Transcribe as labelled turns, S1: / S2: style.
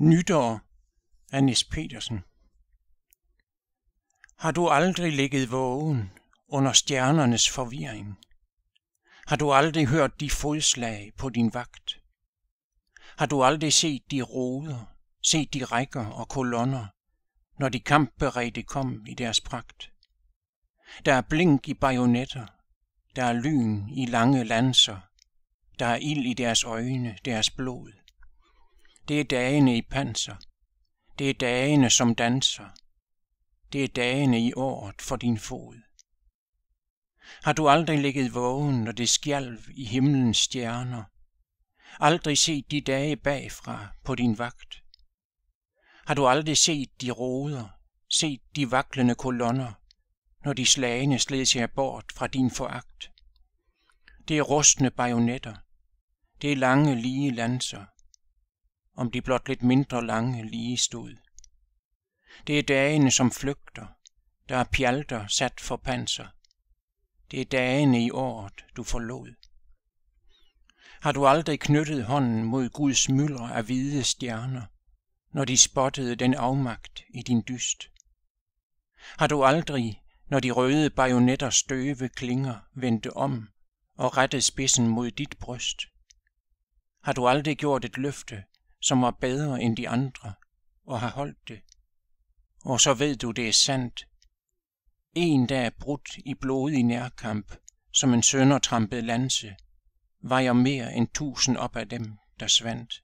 S1: Nytår af Nis Petersen Har du aldrig ligget vågen under stjernernes forvirring? Har du aldrig hørt de fodslag på din vagt? Har du aldrig set de roder, set de rækker og kolonner, når de kampberedte kom i deres pragt? Der er blink i bajonetter, der er lyn i lange lanser, der er ild i deres øjne, deres blod. Det er dagene i panser. Det er dagene, som danser. Det er dagene i året for din fod. Har du aldrig ligget vågen, når det skjalv i himlens stjerner? Aldrig set de dage bagfra på din vagt? Har du aldrig set de roder, set de vaklende kolonner, når de slagene sled sig bort fra din foragt? Det er rustne bajonetter. Det er lange, lige lanser om de blot lidt mindre lange lige stod. Det er dagene, som flygter, der er pjalter sat for panser. Det er dagene i året, du forlod. Har du aldrig knyttet hånden mod Guds myldre af hvide stjerner, når de spottede den afmagt i din dyst? Har du aldrig, når de røde bajonetter støve klinger, vendte om og rettede spidsen mod dit bryst? Har du aldrig gjort et løfte, som var bedre end de andre, og har holdt det. Og så ved du, det er sandt. En, dag brudt i blodig nærkamp, som en sønder trampede lanse, var jeg mere end tusind op af dem, der svandt.